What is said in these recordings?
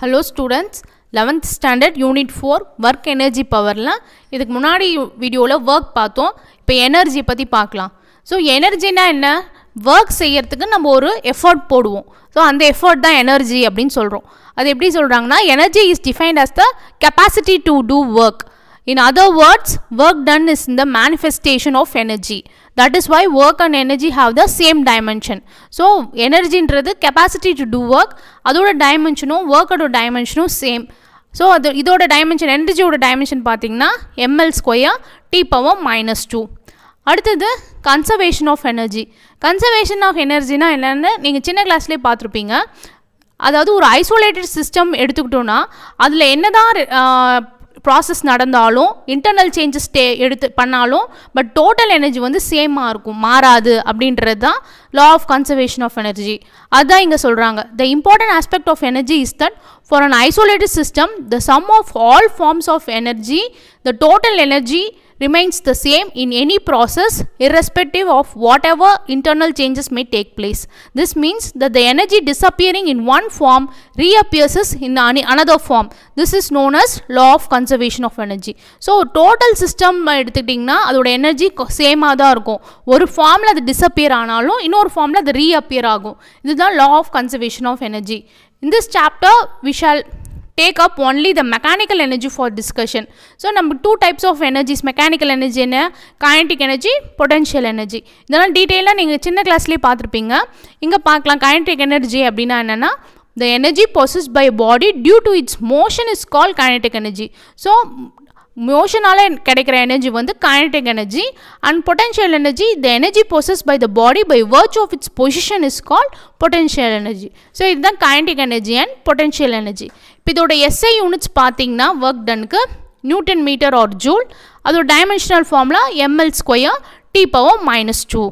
Hello students eleventh standard unit four work energy பவர்லாம் இதுக்கு முன்னாடி வீடியோவில் ஒர்க் பார்த்தோம் இப்போ எனர்ஜியை பற்றி பார்க்கலாம் ஸோ எனர்ஜினா என்ன ஒர்க் செய்கிறதுக்கு நம்ம ஒரு எஃபர்ட் போடுவோம் ஸோ அந்த எஃபர்ட் தான் எனர்ஜி அப்படின்னு சொல்கிறோம் அது எப்படி சொல்கிறாங்கன்னா energy is defined as the capacity to do work in other words, work done is in the manifestation of energy. That is why work and energy have the same dimension so எனர்ஜின்றது capacity to do work அதோட டைமென்ஷனும் ஒர்க்கோட டைமென்ஷனும் same so அது இதோட dimension எனர்ஜியோட dimension பார்த்திங்கன்னா ML square T power minus two அடுத்தது conservation of energy conservation of எனர்ஜினா என்னென்னு நீங்கள் சின்ன கிளாஸ்லேயே பார்த்துருப்பீங்க அதாவது ஒரு ஐசோலேட்டட் சிஸ்டம் எடுத்துக்கிட்டோன்னா அதில் என்ன தான் ப்ராசஸ் நடந்தாலும் இன்டர்னல் சேஞ்சஸ் டே எடுத்து பண்ணாலும் பட் டோட்டல் எனர்ஜி வந்து சேமாக இருக்கும் மாறாது அப்படின்றது தான் law of conservation of energy அதுதான் இங்கே சொல்கிறாங்க the important aspect of energy is that for an isolated system the sum of all forms of energy the total energy remains the same in any process irrespective of whatever internal changes may take place. This means that the energy disappearing in one form reappears in another form. This is known as law of conservation of energy. So total system எடுத்துக்கிட்டிங்கன்னா அதோட energy சேமாக தான் இருக்கும் ஒரு ஃபார்மில் அது disappear ஆனாலும் இன்னொரு ஃபார்மில் அது ரீஅப்பியர் ஆகும் இதுதான் law of conservation of energy in this chapter we shall take up only the mechanical energy for discussion. So, number two types of energies, mechanical energy and kinetic energy, potential energy. Then, detail in the chinna class, kinetic energy the energy possessed by a body due to its motion is called kinetic energy. So, motion energy is kinetic energy and potential energy, the energy possessed by the body by virtue of its position is called potential energy. So, this is kinetic energy and potential energy. இப்போ இதோட SI units பார்த்தீங்கன்னா work டனுக்கு Newton metre or joule அதோட dimensional formula ML square T power minus two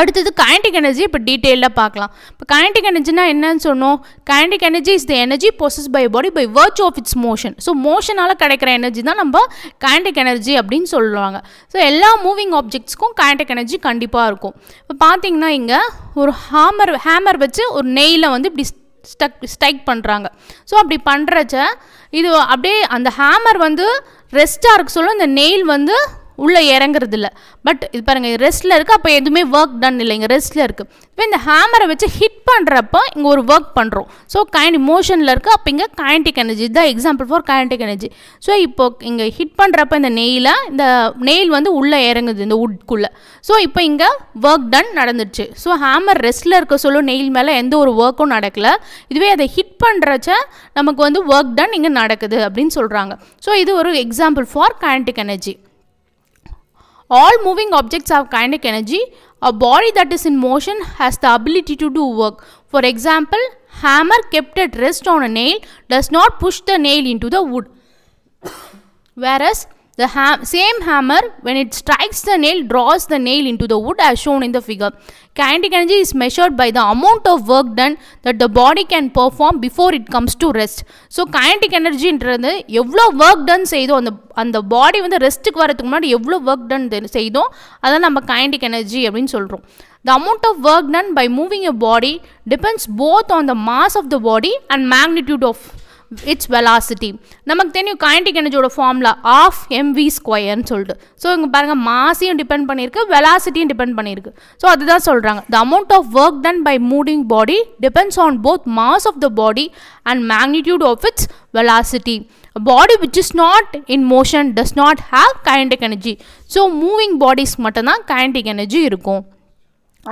அடுத்தது kinetic energy இப்போ டீட்டெயிலாக பார்க்கலாம் இப்போ கயண்டிக் எனர்ஜினா என்னன்னு சொன்னோம் kinetic energy is the energy ப்ரொசஸ் by body by virtue of its motion so மோஷனால் கிடைக்கிற எனர்ஜி தான் நம்ம கயண்டிக் எனர்ஜி அப்படின்னு சொல்லுவாங்க ஸோ எல்லா மூவிங் ஆப்ஜெக்ட்ஸ்க்கும் கயண்டிக் எனர்ஜி கண்டிப்பாக இருக்கும் இப்போ பார்த்தீங்கன்னா இங்கே ஒரு ஹாமர் ஹேமர் வச்சு ஒரு நெய்யில் வந்து இப்படி ஸ்டக் ஸ்ட்ரைக் பண்ணுறாங்க ஸோ அப்படி பண்ணுறச்ச இது அப்படியே அந்த ஹேமர் வந்து ரெஸ்ட்டாக இருக்க சொல்ல இந்த நெயில் வந்து உள்ளே இறங்குறது இல்லை பட் இது பாருங்கள் ரெஸ்ட்டில் இருக்குது அப்போ எதுவுமே ஒர்க் டன் இல்லை இங்கே ரெஸ்ட்டில் இருக்குது இப்போ இந்த ஹேமரை வச்சு ஹிட் பண்ணுறப்போ இங்கே ஒரு ஒர்க் பண்ணுறோம் ஸோ கைண்ட் மோஷனில் இருக்குது அப்போ இங்கே கைண்டிக் எனர்ஜி இதுதான் example for kinetic energy so இப்போ இங்கே ஹிட் பண்ணுறப்ப இந்த நெயிலை இந்த நெயில் வந்து உள்ளே இறங்குது இந்த உட்குள்ளே ஸோ இப்போ இங்கே ஒர்க் டன் நடந்துடுச்சு ஸோ ஹேமர் ரெஸ்ட்டில் இருக்க சொல்லும் நெயில் மேலே எந்த ஒரு ஒர்க்கும் நடக்கலை இதுவே அதை ஹிட் பண்ணுறச்ச நமக்கு வந்து ஒர்க் டன் இங்கே நடக்குது அப்படின்னு சொல்கிறாங்க ஸோ இது ஒரு example for kinetic energy All moving objects have kinetic energy. A body that is in motion has the ability to do work. For example, hammer kept at rest on a nail does not push the nail into the wood. Whereas The ha same hammer, when it strikes the nail, draws the nail into the wood as shown in the figure. Kinetic energy is measured by the amount of work done that the body can perform before it comes to rest. So kinetic எனர்ஜின்றது எவ்வளோ work ton செய்தோ அந்த அந்த பாடி வந்து ரெஸ்ட்டுக்கு வரதுக்கு முன்னாடி எவ்வளோ work ton செய்தோ அதை நம்ம கைனடிக் எனர்ஜி அப்படின்னு சொல்கிறோம் The amount of work done by moving your body depends both on the mass of the body and magnitude of its velocity நமக்கு தெரியும் கைண்டிக் எனர்ஜியோட ஃபார்முலா ஆஃப் எம்வி ஸ்கொயர்னு சொல்லிட்டு ஸோ இங்கே பாருங்கள் மாஸையும் டிபெண்ட் பண்ணியிருக்கு வெலாசிட்டியும் டிபெண்ட் பண்ணியிருக்கு ஸோ அதுதான் சொல்கிறாங்க the amount of work done by மூடிங் body depends on both mass of the body and magnitude of its velocity body which is not in motion does not have kinetic energy so moving bodies மட்டும்தான் kinetic energy இருக்கும்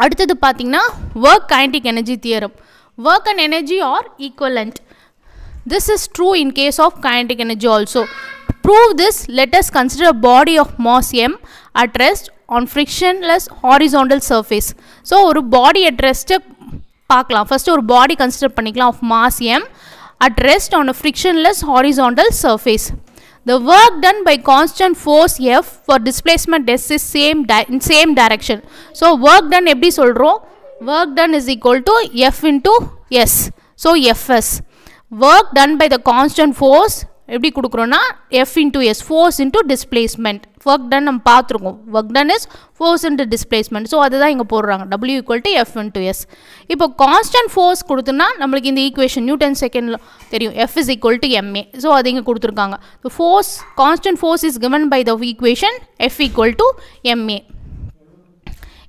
அடுத்தது பார்த்திங்கன்னா work kinetic energy theorem work and energy are equivalent This is true in case of kinetic energy also. To Prove this, let us consider a body of mass M at rest on frictionless horizontal surface. So, one body at rest, first one body consider of mass M at rest on a frictionless horizontal surface. The work done by constant force F for displacement S is same in same direction. So, work done, every soldier, work done is equal to F into S. So, Fs. Work done by the constant force எப்படி கொடுக்குறோன்னா F into S force into displacement work done நம்ம பார்த்துருக்கோம் work done is force into displacement so அதுதான் இங்கே போடுறாங்க W equal to F into S இப்போ constant force கொடுத்துனா நம்மளுக்கு இந்த ஈக்குவேஷன் நியூட்டன் செகண்டில் தெரியும் F is equal to MA so அது இங்கே கொடுத்துருக்காங்க force constant force is given by the equation F equal to MA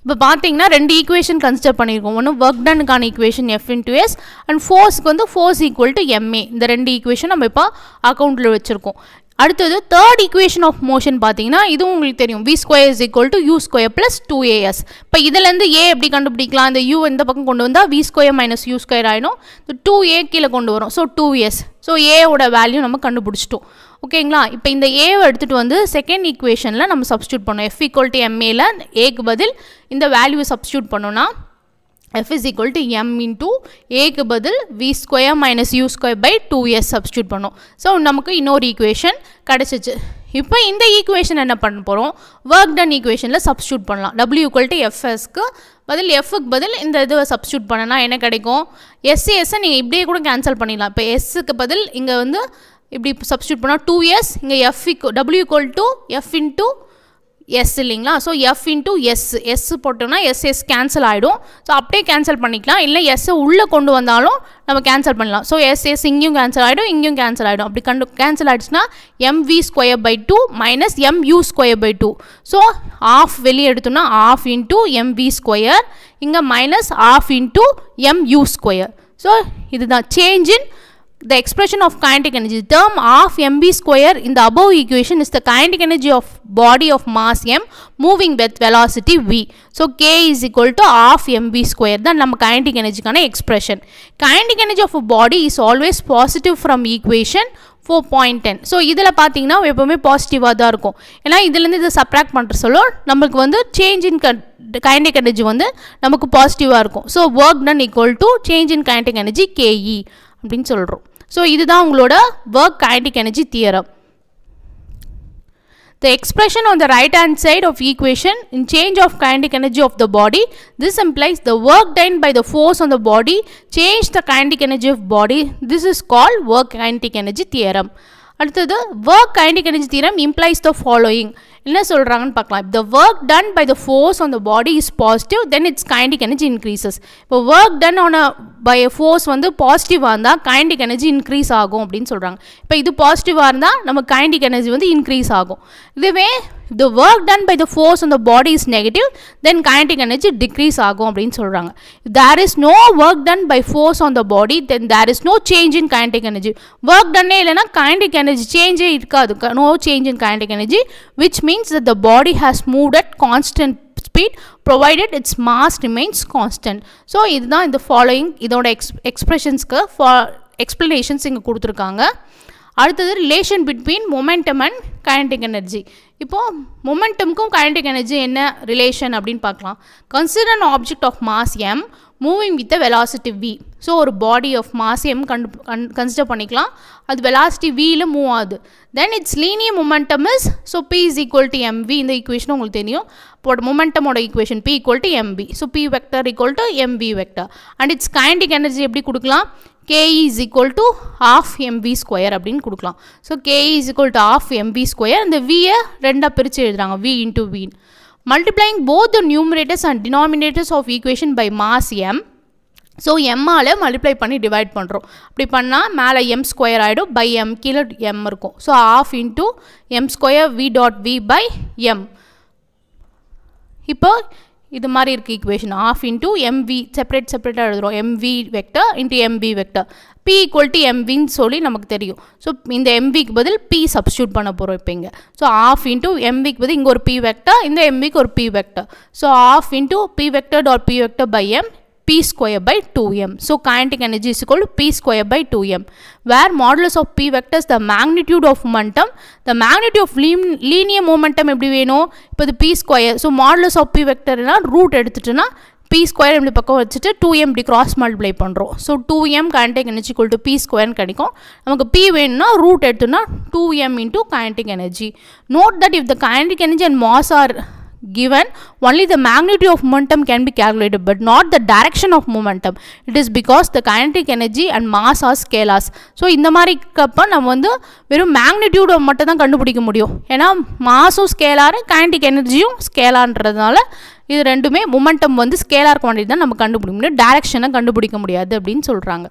இப்போ பார்த்தீங்கன்னா ரெண்டு ஈக்குவேஷன் கன்சிடர் பண்ணியிருக்கோம் ஒன்று ஒர்க் டனுக்கான equation F into S and ஃபோர்ஸ்க்கு வந்து ஃபோர்ஸ் ஈக்குவல் டு எம்ஏ இந்த ரெண்டு ஈக்குவேஷன் நம்ம இப்போ அக்கௌண்ட்டில் வச்சுருக்கோம் அடுத்தது தேர்ட் ஈக்குவேஷன் ஆஃப் மோஷன் பார்த்தீங்கன்னா இதுவும் உங்களுக்கு தெரியும் V square is equal to U square plus two AS இப்போ இதுலேருந்து ஏ எப்படி கண்டுபிடிக்கலாம் இந்த யூ இந்த பக்கம் கொண்டு வந்தால் V square minus U square ஆகிடும் டூ ஏ கீழே கொண்டு வரும் ஸோ டூ எஸ் ஸோ ஏட வேல்யூ நம்ம கண்டுபிடிச்சிட்டோம் ஓகேங்களா இப்போ இந்த ஏவை எடுத்துகிட்டு வந்து செகண்ட் ஈக்குவேஷனில் நம்ம சப்ஸ்டியூட் பண்ணோம் எஃப் ஈக்குவல் டு எம்ஏல ஏக்கு பதில் இந்த வேல்யூ சப்ஸ்டியூட் பண்ணோன்னா F is equal to M into ஏக்கு பதில் V square minus U square by two S substitute பண்ணோம் ஸோ நமக்கு இன்னொரு ஈக்குவேஷன் கிடச்சிச்சு இப்போ இந்த ஈக்குவேஷன் என்ன பண்ண போகிறோம் ஒர்க் டன் ஈக்குவேஷனில் சப்ஸ்டியூட் பண்ணலாம் டபிள்யூ ஈக்குவல் டு எஃப்எஸ்க்கு பதில் எஃப்க்கு பதில் இந்த இதை சப்ஸ்டியூட் பண்ணனா என்ன கிடைக்கும் எஸ்சி எஸ்ஸை நீங்கள் இப்படியே கூட கேன்சல் பண்ணிடலாம் இப்போ எஸ்ஸுக்கு பதில் இங்கே வந்து இப்படி சப்ஸ்டியூட் பண்ணால் டூ எஸ் இங்கே எஃப் இக்கு W equal to F into S இல்லைங்களா so F into S S போட்டோம்னா எஸ் எஸ் கேன்சல் ஆகிடும் ஸோ அப்படியே கேன்சல் பண்ணிக்கலாம் இல்லை எஸ்ஸை உள்ளே கொண்டு வந்தாலும் நம்ம கேன்சல் பண்ணலாம் ஸோ எஸ் எஸ் இங்கேயும் கேன்சல் ஆகிடும் இங்கேயும் கேன்சல் ஆகிடும் அப்படி கண்டு கேன்சல் ஆகிடுச்சுன்னா V square by two minus MU square by two so half வெளியே எடுத்தோம்னா half into M V square இங்கே minus half M MU square so இதுதான் change in the expression of kinetic energy. The term of mb square in the above equation is the kinetic energy of body of mass m moving with velocity v. So, k is equal to half mb square. Then, நம்ம kinetic energy கான expression. Kinetic energy of a body is always positive from equation four point ten so இதில் பார்த்தீங்கன்னா எப்போவுமே பாசிட்டிவாக தான் இருக்கும் ஏன்னா இதுலேருந்து இதை சப்ராக்ட் பண்ணுற சொல்ல நம்மளுக்கு வந்து சேஞ்ச் இன் கைண்டிக் எனர்ஜி வந்து நமக்கு பாசிட்டிவாக இருக்கும் so work done equal to change in kinetic energy KE அப்படின்னு சொல்கிறோம் So, இதுதான் the work kinetic energy theorem. The expression on the right hand side of equation in change of kinetic energy of the body, this implies the work done by the force on the body change the kinetic energy of body. This is called work kinetic energy theorem. அடுத்தது work கணிஞ்சு theorem implies the following என்ன சொல்கிறாங்கன்னு பார்க்கலாம் the work done by the force on the body is positive then its kinetic energy increases இப்போ work done ஆன அ by force வந்து பாசிட்டிவாக இருந்தால் கைண்டிக் எனர்ஜி இன்க்ரீஸ் ஆகும் அப்படின்னு சொல்கிறாங்க இப்போ இது பாசிட்டிவாக இருந்தால் நம்ம கைண்டிக் எனர்ஜி வந்து இன்க்ரீஸ் ஆகும் இதுவே the work done by the force அந்த body is negative then kinetic energy decrease ஆகும் அப்படின்னு சொல்கிறாங்க there is no work done by force on the body then there is no change in kinetic energy work டன்னே இல்லைன்னா kinetic energy சேஞ்சே இருக்காது no change in kinetic energy which means the body has move at constant speed provided its mass remains constant so இதுதான் இந்த following இதோட X எக்ஸ்ப்ரெஷன்ஸ்க்கு ஃபா explanations இங்கே கொடுத்துருக்காங்க அடுத்தது relation between momentum and kinetic energy இப்போது மொமெண்டமுக்கும் கைனடிக் எனர்ஜி என்ன ரிலேஷன் அப்படின்னு பார்க்கலாம் consider an object of mass M moving with velocity V so ஒரு பாடி ஆஃப் மாஸ் எம் கண்டு கன் கன்சிடர் பண்ணிக்கலாம் அது வெலாசிட்டி வியில் மூவ் ஆகுது then its linear momentum is so P is equal to V இந்த ஈக்குவேஷன் உங்களுக்கு தெரியும் இப்போ மொமெண்டமோட equation P equal to MP so P vector equal to MP vector and its kinetic energy எப்படி கொடுக்கலாம் K is equal to half MV square அப்படின்னு கொடுக்கலாம் so K is equal to half MV square இந்த வியை ரெண்டாக பிரித்து எழுதுறாங்க V into வின் multiplying both the numerators and denominators of equation by mass M so எம்மால் மல்டிப்ளை பண்ணி டிவைட் பண்ணுறோம் அப்படி பண்ணால் மேலே எம் ஸ்கொயர் ஆகிடும் பை எம் கீழே எம் இருக்கும் so half into M square V dot V by M இப்போ இது மாதிரி இருக்குது equation half into MV separate செப்பரேட்டாக எழுதுகிறோம் MV vector into MV vector P equal to எம்வின்னு சொல்லி நமக்கு தெரியும் ஸோ இந்த எம்விக்கு பதில் பி சப்ஸ்டியூட் பண்ண போகிறோம் இப்போ இங்கே ஸோ ஆஃப் இன்ட்டு எம்விக்கு பதில் இங்கே ஒரு பி வெக்டர் இந்த எம்விக்கு ஒரு P vector so half into P vector dot P vector by M p square by 2m. So kinetic energy is equal to p square by 2m where modulus of p vector is the magnitude of momentum. The magnitude of linear momentum எப்படி வேணும் இப்பது p square. So modulus of p vector என்ன root எடுத்துட்டுனா p square இப்படி பக்கம் வச்சுட்டு 2m இப்படி cross multiply பண்ணுறோம் so 2m kinetic energy equal to p squareன்னு கிடைக்கும் நமக்கு p வேணும்னா root எடுத்துனா 2m into kinetic energy note that if the kinetic energy and mass are given only the magnitude of momentum can be calculated but not the direction of momentum it is because the kinetic energy and mass are scalars so இந்த மாதிரி இருக்கப்போ நம்ம வந்து வெறும் மேக்னிடியூடை மட்டும் தான் கண்டுபிடிக்க முடியும் ஏன்னா மாஸும் ஸ்கேலாரு கைனடிக் எனர்ஜியும் ஸ்கேலான்றதுனால இது ரெண்டுமே மொமெண்டம் வந்து ஸ்கேலார் குவான்டிட்டி தான் நம்ம கண்டுபிடிக்க முடியும் டேரெக்ஷனை கண்டுபிடிக்க முடியாது அப்படின்னு சொல்கிறாங்க